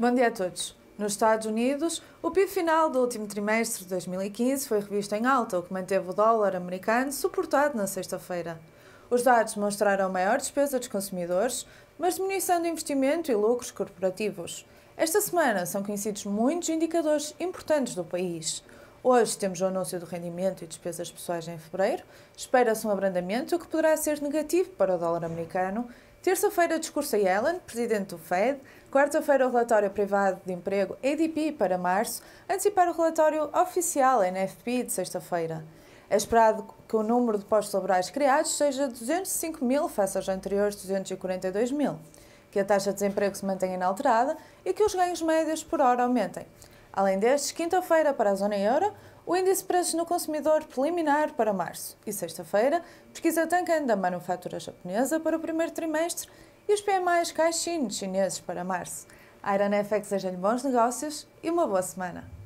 Bom dia a todos. Nos Estados Unidos, o PIB final do último trimestre de 2015 foi revisto em alta, o que manteve o dólar americano suportado na sexta-feira. Os dados mostraram maior despesa dos consumidores, mas diminuição do investimento e lucros corporativos. Esta semana são conhecidos muitos indicadores importantes do país. Hoje temos o anúncio do rendimento e despesas pessoais em fevereiro. Espera-se um abrandamento, o que poderá ser negativo para o dólar americano. Terça-feira discurso a Yellen, presidente do Fed. Quarta-feira o relatório privado de emprego ADP para março. Antecipar o relatório oficial NFP de sexta-feira. É esperado que o número de postos laborais criados seja 205 mil face aos anteriores 242 mil. Que a taxa de desemprego se mantenha inalterada e que os ganhos médios por hora aumentem. Além destes, quinta-feira para a zona euro, o índice de preços no consumidor preliminar para março e sexta-feira, pesquisa Tankan da manufatura japonesa para o primeiro trimestre e os PMIs Caixin chineses para março. A Irana FX deseja-lhe bons negócios e uma boa semana.